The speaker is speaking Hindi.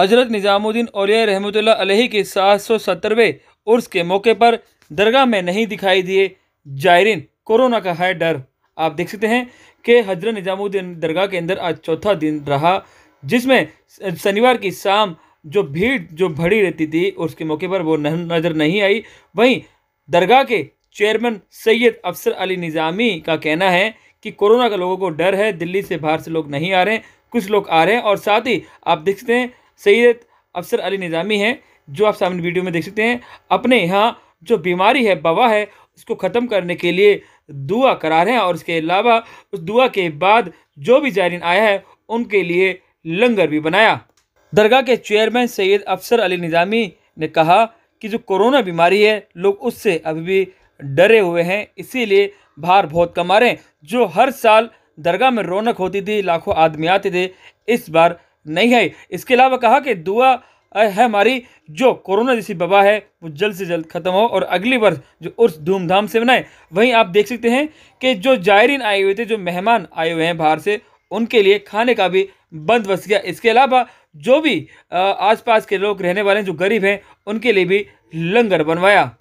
हज़रत निज़ामुद्दीन औलिया रहमतुल्ला अलैहि के सात सौ सत्तरवें उर्स के मौके पर दरगाह में नहीं दिखाई दिए जायरीन कोरोना का है डर आप देख सकते हैं कि हजरत निज़ामुद्दीन दरगाह के अंदर आज चौथा दिन रहा जिसमें शनिवार की शाम जो भीड़ जो भड़ी रहती थी उसके मौके पर वो नज़र नहीं आई वहीं दरगाह के चेयरमैन सैयद अफसर अली निज़ामी का कहना है कि कोरोना का लोगों को डर है दिल्ली से बाहर से लोग नहीं आ रहे हैं कुछ लोग आ रहे हैं और साथ ही आप देखते हैं सैयद अफसर अली निज़ामी हैं जो आप सामने वीडियो में देख सकते हैं अपने यहाँ जो बीमारी है बवा है उसको ख़त्म करने के लिए दुआ करा रहे हैं और इसके अलावा उस दुआ के बाद जो भी जायरीन आया है उनके लिए लंगर भी बनाया दरगाह के चेयरमैन सैयद अफसर अली निज़ामी ने कहा कि जो कोरोना बीमारी है लोग उससे अभी भी डरे हुए हैं इसीलिए भार बहुत कमा रहे हैं जो हर साल दरगाह में रौनक होती थी लाखों आदमी आते थे इस बार नहीं है इसके अलावा कहा कि दुआ है हमारी जो कोरोना जैसी वबा है वो जल्द से जल्द ख़त्म हो और अगली वर्ष जो उर्स धूमधाम से बनाए वहीं आप देख सकते हैं कि जो जायरीन आए हुए थे जो मेहमान आए हुए हैं बाहर से उनके लिए खाने का भी बंदोबस्त किया इसके अलावा जो भी आसपास के लोग रहने वाले हैं जो गरीब हैं उनके लिए भी लंगर बनवाया